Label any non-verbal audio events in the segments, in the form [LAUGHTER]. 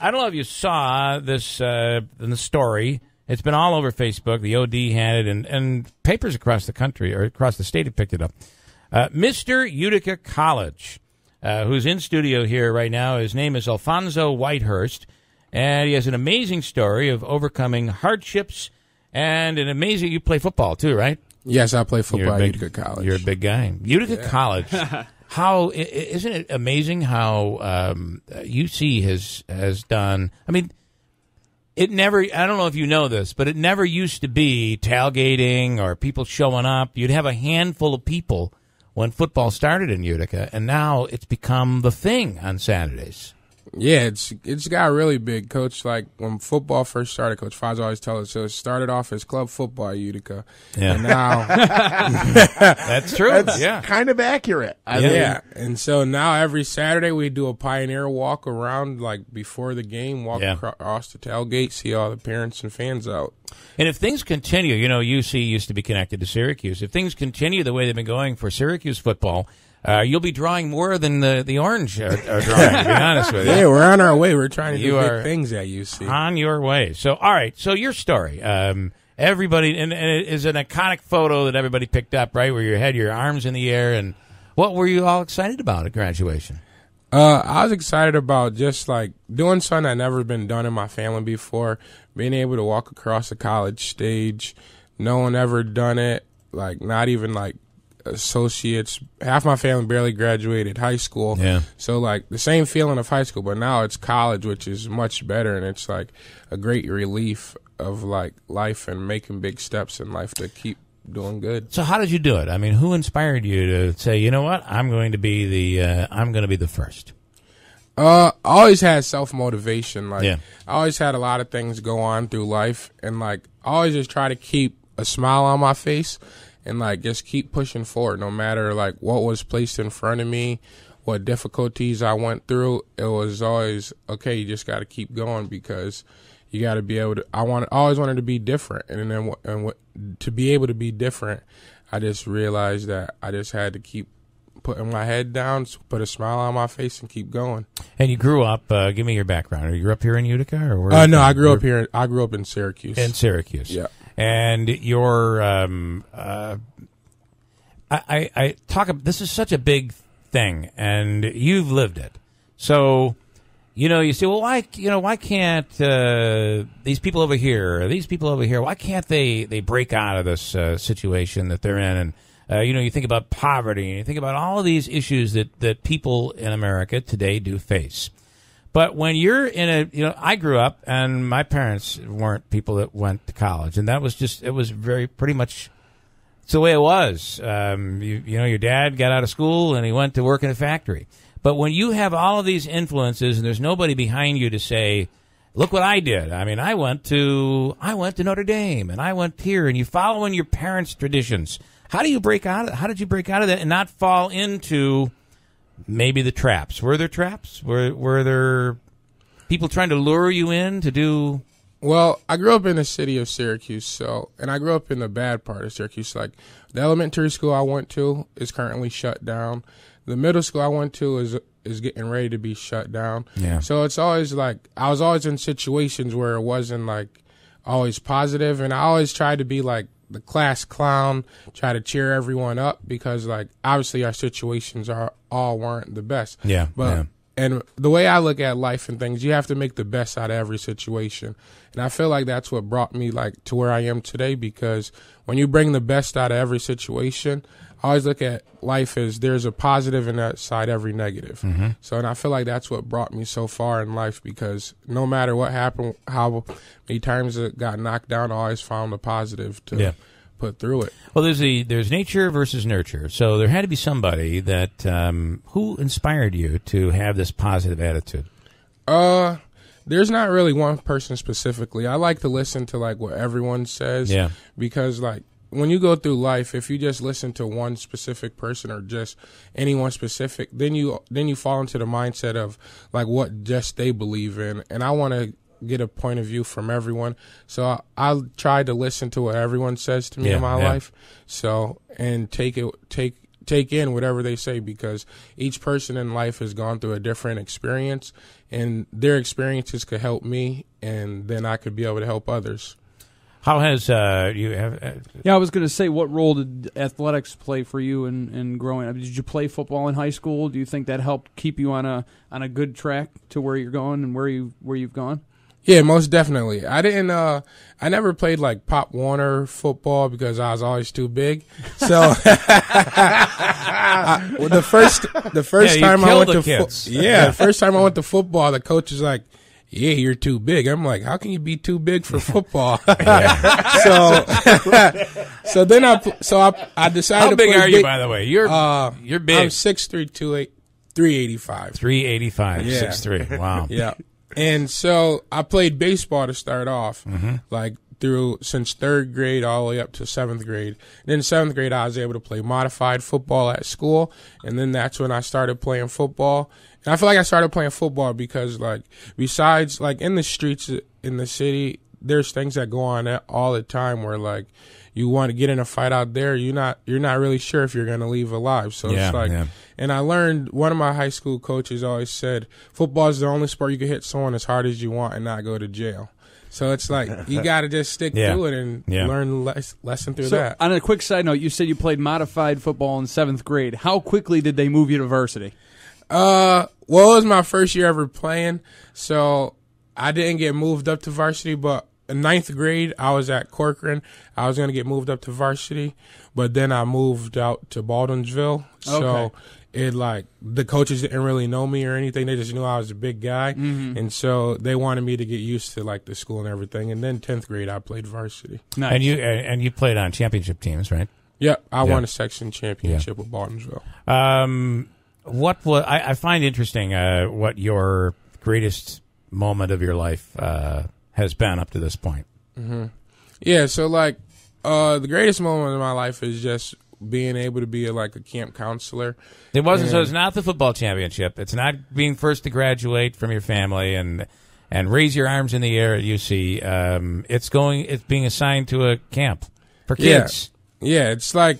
I don't know if you saw this uh, in the story. It's been all over Facebook. The OD had it, and, and papers across the country or across the state have picked it up. Uh, Mr. Utica College, uh, who's in studio here right now, his name is Alfonso Whitehurst, and he has an amazing story of overcoming hardships and an amazing. You play football too, right? Yes, I play football big, at Utica College. You're a big guy. Utica yeah. College. [LAUGHS] how isn't it amazing how um, UC uh, has has done? I mean, it never. I don't know if you know this, but it never used to be tailgating or people showing up. You'd have a handful of people when football started in Utica, and now it's become the thing on Saturdays. Yeah, it's it's got really big. Coach, like when football first started, Coach Foz always tell us, so it started off as club football Utica. Yeah. And now [LAUGHS] [LAUGHS] That's true. That's yeah. kind of accurate. I yeah. yeah. And so now every Saturday we do a pioneer walk around like before the game, walk yeah. across the tailgate, see all the parents and fans out. And if things continue, you know, UC used to be connected to Syracuse. If things continue the way they've been going for Syracuse football, uh, you'll be drawing more than the, the orange are, uh, are drawing, to be honest with you. [LAUGHS] Yeah, we're on our way. We're trying to you do big things at UC. On your way. So, all right. So, your story. Um, everybody, and, and, it is an iconic photo that everybody picked up, right? Where you had your arms in the air. And what were you all excited about at graduation? Uh, I was excited about just like doing something that never been done in my family before, being able to walk across the college stage. No one ever done it, like not even like associates. Half my family barely graduated high school. Yeah. So like the same feeling of high school, but now it's college, which is much better, and it's like a great relief of like life and making big steps in life to keep doing good. So how did you do it? I mean, who inspired you to say, you know what, I'm going to be the uh, I'm going to be the first? Uh, I always had self motivation. Like, yeah. I always had a lot of things go on through life, and like, I always just try to keep a smile on my face and like just keep pushing forward no matter like what was placed in front of me what difficulties i went through it was always okay you just got to keep going because you got to be able to i wanted always wanted to be different and then and what, to be able to be different i just realized that i just had to keep putting my head down put a smile on my face and keep going and you grew up uh, give me your background are you up here in utica or where uh, no i grew up here i grew up in syracuse in syracuse yeah and your um, uh, I, I, I talk. This is such a big thing, and you've lived it. So, you know, you say, well, why, you know, why can't uh, these people over here, these people over here, why can't they they break out of this uh, situation that they're in? And uh, you know, you think about poverty, and you think about all of these issues that that people in America today do face. But when you're in a, you know, I grew up and my parents weren't people that went to college, and that was just it was very pretty much. It's the way it was. Um, you, you know, your dad got out of school and he went to work in a factory. But when you have all of these influences and there's nobody behind you to say, "Look what I did." I mean, I went to I went to Notre Dame and I went here, and you follow in your parents' traditions. How do you break out? Of, how did you break out of that and not fall into maybe the traps. Were there traps? Were were there people trying to lure you in to do? Well, I grew up in the city of Syracuse, so and I grew up in the bad part of Syracuse. Like the elementary school I went to is currently shut down. The middle school I went to is is getting ready to be shut down. Yeah. So it's always like I was always in situations where it wasn't like always positive, and I always tried to be like the class clown, try to cheer everyone up because like obviously our situations are all weren't the best. Yeah. But yeah. And the way I look at life and things, you have to make the best out of every situation. And I feel like that's what brought me like to where I am today because when you bring the best out of every situation, I always look at life as there's a positive that side every negative. Mm-hmm. So, and I feel like that's what brought me so far in life because no matter what happened, how many times it got knocked down, I always found a positive to yeah put through it. Well, there's the there's nature versus nurture. So there had to be somebody that um, who inspired you to have this positive attitude. Uh, there's not really one person specifically. I like to listen to like what everyone says. Yeah. Because like when you go through life, if you just listen to one specific person or just anyone specific, then you then you fall into the mindset of like what just they believe in. And I want to get a point of view from everyone. So I, I try to listen to what everyone says to me yeah, in my yeah. life. So and take it take take in whatever they say because each person in life has gone through a different experience and their experiences could help me and then I could be able to help others. How has uh, you have? Uh, yeah, I was going to say, what role did athletics play for you in, in growing up? Did you play football in high school? Do you think that helped keep you on a on a good track to where you're going and where you where you've gone? Yeah, most definitely. I didn't. Uh, I never played like Pop Warner football because I was always too big. So [LAUGHS] I, well, the first the first yeah, time I went to fo- yeah the [LAUGHS] first time I went to football, the coach was like. Yeah, you're too big. I'm like, how can you be too big for football? [LAUGHS] so, so then I, so I, I decided. How big are big, you, by the way? You're, uh, you're big. I'm six three two eight, three eighty five. Three eighty five. Yeah. Six three. Wow. yeah and so I played baseball to start off, mm-hmm. like through since third grade all the way up to seventh grade. And then seventh grade, I was able to play modified football at school, and then that's when I started playing football. And I feel like I started playing football because, like, besides like in the streets in the city, there's things that go on all the time where like you want to get in a fight out there you're not you're not really sure if you're going to leave alive so yeah, it's like yeah. and i learned one of my high school coaches always said football is the only sport you can hit someone as hard as you want and not go to jail so it's like [LAUGHS] you got to just stick yeah. to it and learn less, lesson through so, that. On a quick side note, you said you played modified football in seventh grade. How quickly did they move you to varsity? Uh, well, it was my first year ever playing, so I didn't get moved up to varsity, but ninth grade, I was at Corcoran. I was going to get moved up to varsity, but then I moved out to Baldwinsville. So it like the coaches didn't really know me or anything. They just knew I was a big guy, mm-hmm. and so they wanted me to get used to like the school and everything. And then tenth grade, I played varsity. Nice. And you and you played on championship teams, right? Yep, I yep. won a section championship yep. with Baldwinsville. Um, what was I, I find interesting? Uh, what your greatest moment of your life? Uh, has been up to this point. Mm-hmm. Yeah, so like uh, the greatest moment of my life is just being able to be a, like a camp counselor. It wasn't. And, so it's not the football championship. It's not being first to graduate from your family and and raise your arms in the air at UC. Um, it's going. It's being assigned to a camp for kids. Yeah, yeah it's like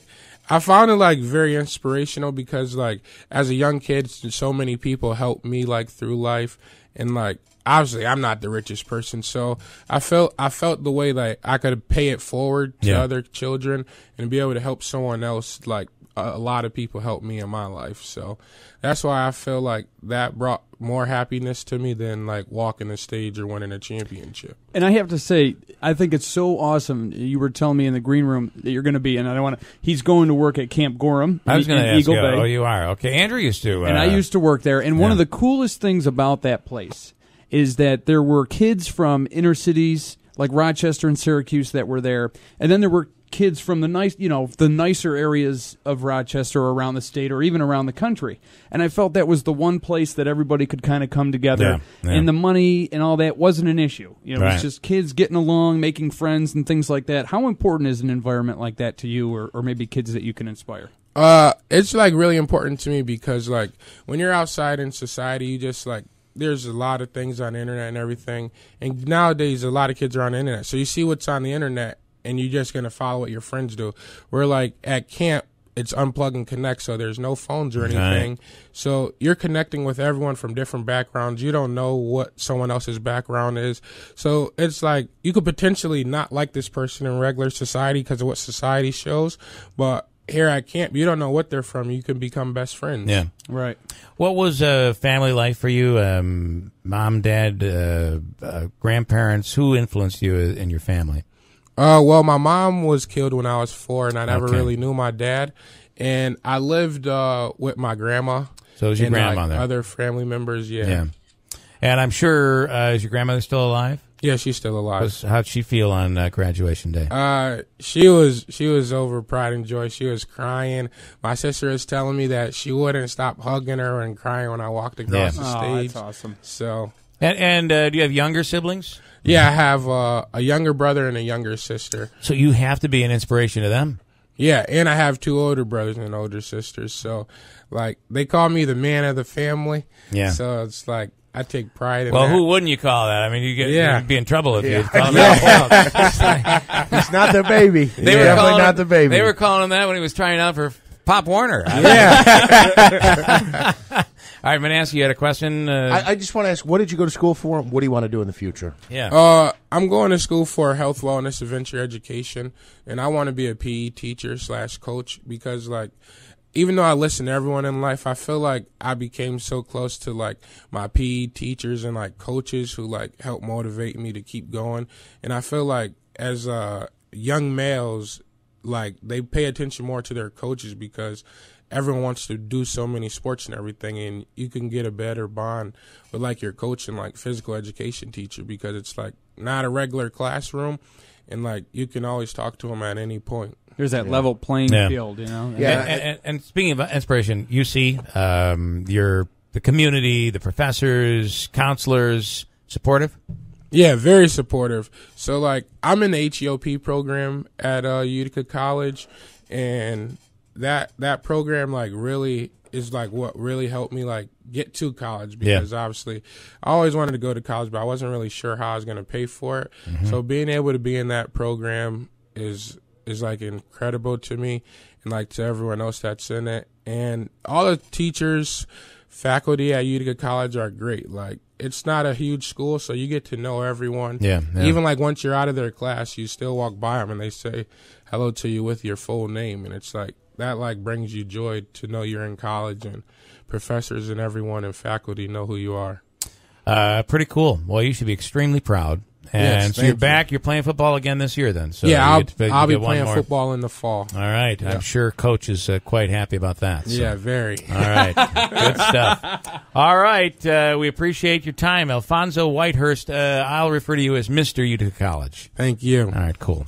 I found it like very inspirational because like as a young kid, so many people helped me like through life and like obviously I'm not the richest person, so I felt I felt the way like I could pay it forward to yeah. other children and be able to help someone else like a lot of people helped me in my life. So that's why I feel like that brought more happiness to me than like walking the stage or winning a championship. And I have to say, I think it's so awesome. You were telling me in the green room that you're going to be, and I don't want to. He's going to work at Camp Gorham. I was going to ask Eagle you, uh, Bay. Oh, you are okay. Andrew used to, uh, and I uh, used to work there. And yeah. one of the coolest things about that place is that there were kids from inner cities like Rochester and Syracuse that were there, and then there were kids from the nice, you know, the nicer areas of Rochester or around the state or even around the country. And I felt that was the one place that everybody could kind of come together. Yeah, yeah. And the money and all that wasn't an issue. You know, right. it's just kids getting along, making friends and things like that. How important is an environment like that to you or, or maybe kids that you can inspire? Uh, it's like really important to me because like when you're outside in society, you just like there's a lot of things on the internet and everything. And nowadays, a lot of kids are on the internet. So you see what's on the internet, and you're just gonna follow what your friends do. We're like at camp, it's unplug and connect, so there's no phones or anything. Right. So you're connecting with everyone from different backgrounds. You don't know what someone else's background is. So it's like you could potentially not like this person in regular society because of what society shows, but here at camp, you don't know what they're from. You can become best friends. Yeah, right. What was uh, family life for you? Um, mom, dad, uh, uh, grandparents. Who influenced you in your family? Uh, well, my mom was killed when I was four, and I never okay. really knew my dad. And I lived uh, with my grandma. So was your and, grandma like, there? Other family members, yeah. yeah. And I'm sure uh, is your grandmother still alive? Yeah, she's still alive. How'd she feel on uh, graduation day? Uh, she was she was over pride and joy. She was crying. My sister is telling me that she wouldn't stop hugging her and crying when I walked across yeah. the oh, stage. That's awesome. So and, and uh, do you have younger siblings? Yeah, I have uh, a younger brother and a younger sister. So you have to be an inspiration to them. Yeah, and I have two older brothers and older sisters. So, like, they call me the man of the family. Yeah. So it's like I take pride in. Well, that. who wouldn't you call that? I mean, you get yeah. you'd be in trouble if yeah. you call [LAUGHS] that. [LAUGHS] It's not the baby. They yeah. were definitely not the baby. They were calling him that when he was trying out for Pop Warner. yeah. [LAUGHS] All right, Manasseh, you had a question? Uh, I, I, just want to ask, what did you go to school for? What do you want to do in the future? Yeah. Uh, I'm going to school for health, wellness, adventure education, and I want to be a PE teacher slash coach because, like, even though I listen to everyone in life, I feel like I became so close to like my PE teachers and like coaches who like help motivate me to keep going. And I feel like as uh, young males, like they pay attention more to their coaches because everyone wants to do so many sports and everything and you can get a better bond with like your coach and like physical education teacher because it's like not a regular classroom and like you can always talk to them at any point there's that yeah. level playing yeah. field you know yeah and, and, and speaking of inspiration you see um, your the community the professors counselors supportive yeah, very supportive. So like I'm in the HEOP program at uh, Utica College, and that that program like really is like what really helped me like get to college because yeah. obviously I always wanted to go to college, but I wasn't really sure how I was going to pay for it. Mm-hmm. So being able to be in that program is is like incredible to me and like to everyone else that's in it, and all the teachers, faculty at Utica College are great. Like it's not a huge school, so you get to know everyone. Yeah, yeah, Even like once you're out of their class, you still walk by them and they say hello to you with your full name, and it's like that like brings you joy to know you're in college and professors and everyone and faculty know who you are. Uh, pretty cool. Well, you should be extremely proud and yes, so you're back. You're playing football again this year, then. So yeah, I'll, I'll be playing more. football in the fall. All right, yeah. I'm sure coach is uh, quite happy about that. So. Yeah, very. All right, good [LAUGHS] stuff. All right, uh, we appreciate your time, Alfonso Whitehurst. Uh, I'll refer to you as Mister Utica College. Thank you. All right, cool.